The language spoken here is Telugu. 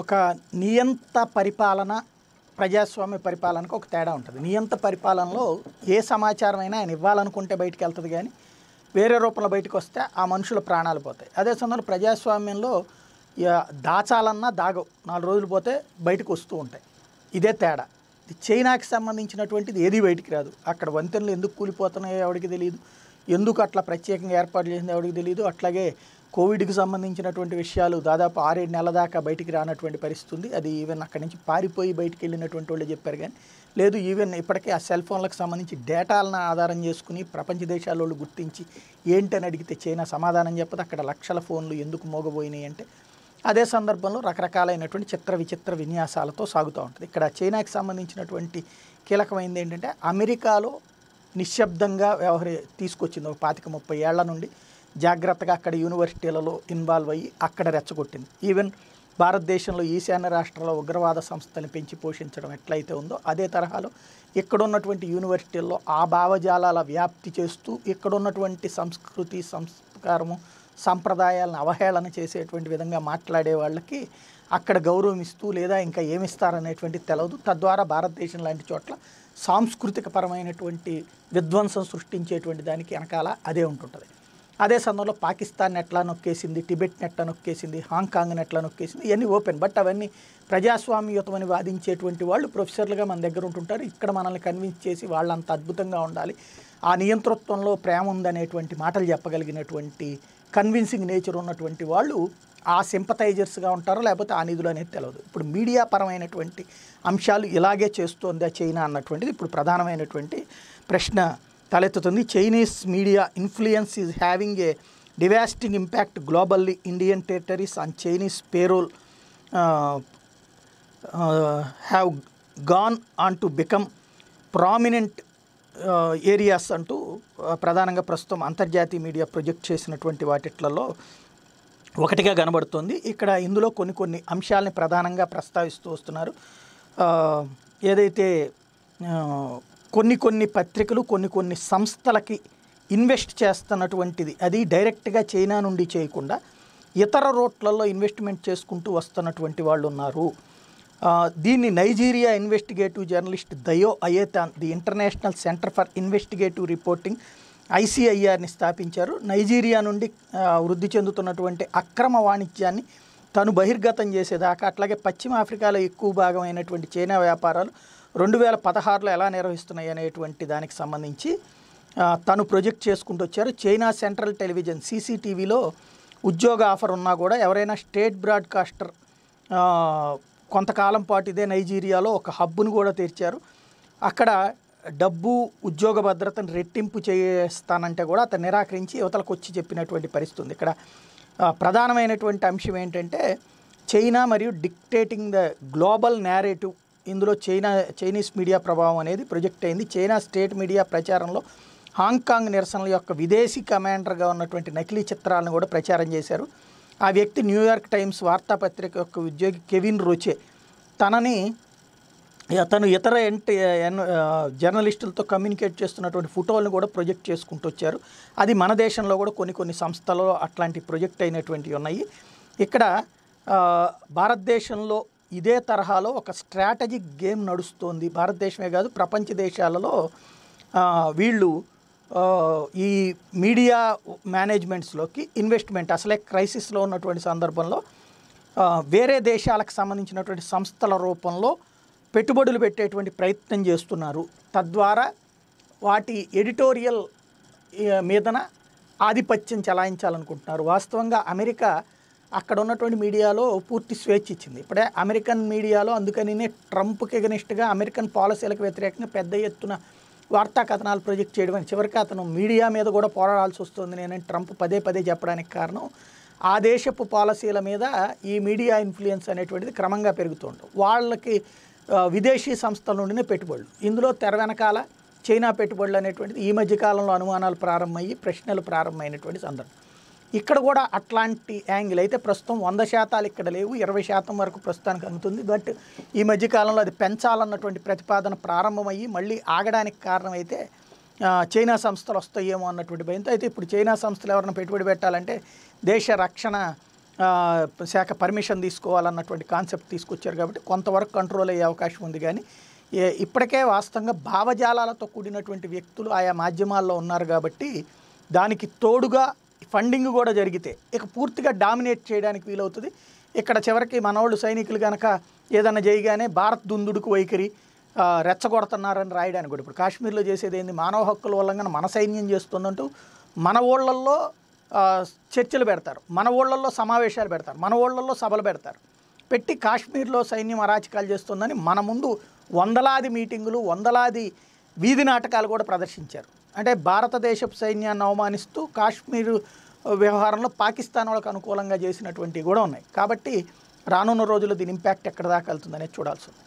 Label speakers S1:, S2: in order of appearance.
S1: ఒక నియంత పరిపాలన ప్రజాస్వామ్య పరిపాలనకు ఒక తేడా ఉంటుంది నియంత పరిపాలనలో ఏ సమాచారం అయినా ఆయన ఇవ్వాలనుకుంటే బయటికి వెళ్తుంది కానీ వేరే రూపంలో బయటకు వస్తే ఆ మనుషుల ప్రాణాలు పోతాయి అదే సమయంలో ప్రజాస్వామ్యంలో దాచాలన్నా దాగవు నాలుగు రోజులు పోతే బయటకు వస్తూ ఉంటాయి ఇదే తేడా ఇది చైనాకి సంబంధించినటువంటిది ఏది బయటికి రాదు అక్కడ వంతెనలు ఎందుకు కూలిపోతున్నాయో ఎవరికి తెలియదు ఎందుకు అట్లా ప్రత్యేకంగా ఏర్పాటు చేసింది ఎవరికి తెలియదు అట్లాగే కోవిడ్కి సంబంధించినటువంటి విషయాలు దాదాపు ఆరేడు నెలల దాకా బయటికి రానటువంటి పరిస్థితి ఉంది అది ఈవెన్ అక్కడి నుంచి పారిపోయి బయటికి వెళ్ళినటువంటి వాళ్ళు చెప్పారు కానీ లేదు ఈవెన్ ఇప్పటికే ఆ సెల్ ఫోన్లకు సంబంధించి డేటాలను ఆధారం చేసుకుని ప్రపంచ దేశాల వాళ్ళు గుర్తించి ఏంటని అడిగితే చైనా సమాధానం చెప్పదు అక్కడ లక్షల ఫోన్లు ఎందుకు మోగబోయినాయి అంటే అదే సందర్భంలో రకరకాలైనటువంటి చిత్ర విచిత్ర విన్యాసాలతో సాగుతూ ఉంటుంది ఇక్కడ చైనాకి సంబంధించినటువంటి కీలకమైనది ఏంటంటే అమెరికాలో నిశ్శబ్దంగా వ్యవహరి తీసుకొచ్చింది ఒక పాతిక ముప్పై ఏళ్ల నుండి జాగ్రత్తగా అక్కడ యూనివర్సిటీలలో ఇన్వాల్వ్ అయ్యి అక్కడ రెచ్చగొట్టింది ఈవెన్ భారతదేశంలో ఈశాన్య రాష్ట్రాల ఉగ్రవాద సంస్థలను పెంచి పోషించడం ఎట్లయితే ఉందో అదే తరహాలో ఇక్కడున్నటువంటి యూనివర్సిటీల్లో ఆ భావజాలాల వ్యాప్తి చేస్తూ ఇక్కడున్నటువంటి సంస్కృతి సంస్కారము సంప్రదాయాలను అవహేళన చేసేటువంటి విధంగా మాట్లాడే వాళ్ళకి అక్కడ గౌరవం ఇస్తూ లేదా ఇంకా ఏమిస్తారనేటువంటి తెలవదు తద్వారా భారతదేశం లాంటి చోట్ల సాంస్కృతిక పరమైనటువంటి విధ్వంసం సృష్టించేటువంటి దానికి వెనకాల అదే ఉంటుంటుంది అదే సమయంలో పాకిస్తాన్ నెట్ల నొక్కేసింది టిబెట్ నెట్ల నొక్కేసింది హాంకాంగ్ నెట్ల నొక్కేసింది ఇవన్నీ ఓపెన్ బట్ అవన్నీ ప్రజాస్వామ్యయుతమని వాదించేటువంటి వాళ్ళు ప్రొఫెసర్లుగా మన దగ్గర ఉంటుంటారు ఇక్కడ మనల్ని కన్విన్స్ చేసి వాళ్ళంత అద్భుతంగా ఉండాలి ఆ నియంతృత్వంలో ప్రేమ ఉందనేటువంటి మాటలు చెప్పగలిగినటువంటి కన్విన్సింగ్ నేచర్ ఉన్నటువంటి వాళ్ళు ఆ సింపతైజర్స్గా ఉంటారో లేకపోతే ఆ నిధులు అనేది తెలియదు ఇప్పుడు మీడియా పరమైనటువంటి అంశాలు ఇలాగే చేస్తోందా చైనా అన్నటువంటిది ఇప్పుడు ప్రధానమైనటువంటి ప్రశ్న తలెత్తుతుంది Chinese media influence is having a devastating impact globally Indian territories and Chinese payroll have gone on to become prominent areas అంటూ uh, ప్రధానంగా ప్రస్తుతం అంతర్జాతీయ మీడియా ప్రొజెక్ట్ చేసినటువంటి వాటిట్లలో ఒకటిగా కనబడుతుంది ఇక్కడ ఇందులో కొన్ని కొన్ని అంశాలని ప్రధానంగా ప్రస్తావిస్తూ వస్తున్నారు uh, ఏదైతే uh, కొన్ని కొన్ని పత్రికలు కొన్ని కొన్ని సంస్థలకి ఇన్వెస్ట్ చేస్తున్నటువంటిది అది డైరెక్ట్గా చైనా నుండి చేయకుండా ఇతర రోట్లలో ఇన్వెస్ట్మెంట్ చేసుకుంటూ వస్తున్నటువంటి వాళ్ళు ఉన్నారు దీన్ని Nigeria investigative journalist Dayo Aiyetan the International Centre for Investigative Reporting ఐసీఐఆర్ని స్థాపించారు నైజీరియా నుండి వృద్ధి చెందుతున్నటువంటి అక్రమ వాణిజ్యాన్ని తను బహిర్గతం చేసేదాకా అట్లాగే పశ్చిమ ఆఫ్రికాలో ఎక్కువ భాగమైనటువంటి చైనా వ్యాపారాలు రెండు వేల పదహారులో ఎలా నిర్వహిస్తున్నాయి అనేటువంటి దానికి సంబంధించి తను ప్రొజెక్ట్ చేసుకుంటూ వచ్చారు చైనా సెంట్రల్ టెలివిజన్ సీసీటీవీలో ఉద్యోగ ఆఫర్ ఉన్నా కూడా ఎవరైనా స్టేట్ బ్రాడ్కాస్టర్ కొంతకాలం పాటు ఇదే నైజీరియాలో ఒక హబ్బును కూడా తెరిచారు అక్కడ డబ్బు ఉద్యోగ భద్రతను రెట్టింపు చేస్తానంటే కూడా అతను నిరాకరించి యువతలకు వచ్చి చెప్పినటువంటి పరిస్థితి ఉంది ఇక్కడ ప్రధానమైనటువంటి అంశం ఏంటంటే చైనా మరియు డిక్టేటింగ్ ద గ్లోబల్ నేరేటివ్ ఇందులో చైనా చైనీస్ మీడియా ప్రభావం అనేది ప్రొజెక్ట్ అయింది చైనా స్టేట్ మీడియా ప్రచారంలో హాంకాంగ్ నిరసనల యొక్క విదేశీ కమాండర్గా ఉన్నటువంటి నకిలీ చిత్రాలను కూడా ప్రచారం చేశారు ఆ వ్యక్తి న్యూయార్క్ టైమ్స్ వార్తాపత్రిక యొక్క ఉద్యోగి కెవిన్ రోచే తనని తను ఇతర ఎంట జర్నలిస్టులతో కమ్యూనికేట్ చేస్తున్నటువంటి ఫోటోలను కూడా ప్రొజెక్ట్ చేసుకుంటూ వచ్చారు అది మన దేశంలో కూడా కొన్ని కొన్ని సంస్థలు అట్లాంటి ప్రొజెక్ట్ అయినటువంటివి ఉన్నాయి ఇక్కడ భారతదేశంలో ఇదే తరహాలో ఒక స్ట్రాటజిక్ గేమ్ నడుస్తోంది భారతదేశమే కాదు ప్రపంచ దేశాలలో వీళ్ళు ఈ మీడియా మేనేజ్మెంట్స్లోకి ఇన్వెస్ట్మెంట్ అసలే క్రైసిస్లో ఉన్నటువంటి సందర్భంలో వేరే దేశాలకు సంబంధించినటువంటి సంస్థల రూపంలో పెట్టుబడులు పెట్టేటువంటి ప్రయత్నం చేస్తున్నారు తద్వారా వాటి ఎడిటోరియల్ మీదన ఆధిపత్యం చెలాయించాలనుకుంటున్నారు వాస్తవంగా అమెరికా అక్కడ ఉన్నటువంటి మీడియాలో పూర్తి స్వేచ్ఛ ఇచ్చింది ఇప్పుడే అమెరికన్ మీడియాలో అందుకని ట్రంప్కి ఎగనిస్ట్గా అమెరికన్ పాలసీలకు వ్యతిరేకంగా పెద్ద ఎత్తున వార్తా కథనాలు ప్రొజెక్ట్ చేయడం అని చివరికి అతను మీడియా మీద కూడా పోరాడాల్సి వస్తుంది నేనని ట్రంప్ పదే పదే చెప్పడానికి కారణం ఆ దేశపు పాలసీల మీద ఈ మీడియా ఇన్ఫ్లుయెన్స్ అనేటువంటిది క్రమంగా పెరుగుతుండవు వాళ్ళకి విదేశీ సంస్థల నుండినే పెట్టుబడులు ఇందులో తెర వెనకాల చైనా పెట్టుబడులు అనేటువంటిది ఈ మధ్యకాలంలో అనుమానాలు ప్రారంభమయ్యి ప్రశ్నలు ప్రారంభమైనటువంటి సందర్భం ఇక్కడ కూడా అట్లాంటి యాంగిల్ అయితే ప్రస్తుతం వంద శాతాలు ఇక్కడ లేవు ఇరవై శాతం వరకు ప్రస్తుతానికి అందుతుంది బట్ ఈ మధ్యకాలంలో అది పెంచాలన్నటువంటి ప్రతిపాదన ప్రారంభమయ్యి మళ్ళీ ఆగడానికి కారణమైతే చైనా సంస్థలు వస్తాయేమో అన్నటువంటి భయంతో అయితే ఇప్పుడు చైనా సంస్థలు ఎవరైనా పెట్టుబడి పెట్టాలంటే దేశ రక్షణ శాఖ పర్మిషన్ తీసుకోవాలన్నటువంటి కాన్సెప్ట్ తీసుకొచ్చారు కాబట్టి కొంతవరకు కంట్రోల్ అయ్యే అవకాశం ఉంది కానీ ఇప్పటికే వాస్తవంగా భావజాలాలతో కూడినటువంటి వ్యక్తులు ఆయా మాధ్యమాల్లో ఉన్నారు కాబట్టి దానికి తోడుగా ఫండింగ్ కూడా జరిగితే ఇక పూర్తిగా డామినేట్ చేయడానికి వీలవుతుంది ఇక్కడ చివరికి మనవాళ్ళు సైనికులు కనుక ఏదైనా చేయగానే భారత్ దుందుడుకు వైఖరి రెచ్చగొడుతున్నారని రాయడానికి కూడా ఇప్పుడు కాశ్మీర్లో చేసేది ఏంది మానవ హక్కుల వల్లంగా మన సైన్యం చేస్తుందంటూ మన ఊళ్ళల్లో చర్చలు పెడతారు మన ఊళ్ళల్లో సమావేశాలు పెడతారు మన ఊళ్ళల్లో సభలు పెడతారు పెట్టి కాశ్మీర్లో సైన్యం అరాచకాలు చేస్తుందని మన ముందు వందలాది మీటింగులు వందలాది వీధి నాటకాలు కూడా ప్రదర్శించారు అంటే భారతదేశపు సైన్యాన్ని అవమానిస్తూ కాశ్మీర్ వ్యవహారంలో పాకిస్తాన్ వాళ్ళకు అనుకూలంగా చేసినటువంటివి కూడా ఉన్నాయి కాబట్టి రానున్న రోజుల్లో దీని ఇంపాక్ట్ ఎక్కడ దాకా వెళ్తుందనేది చూడాల్సి ఉంది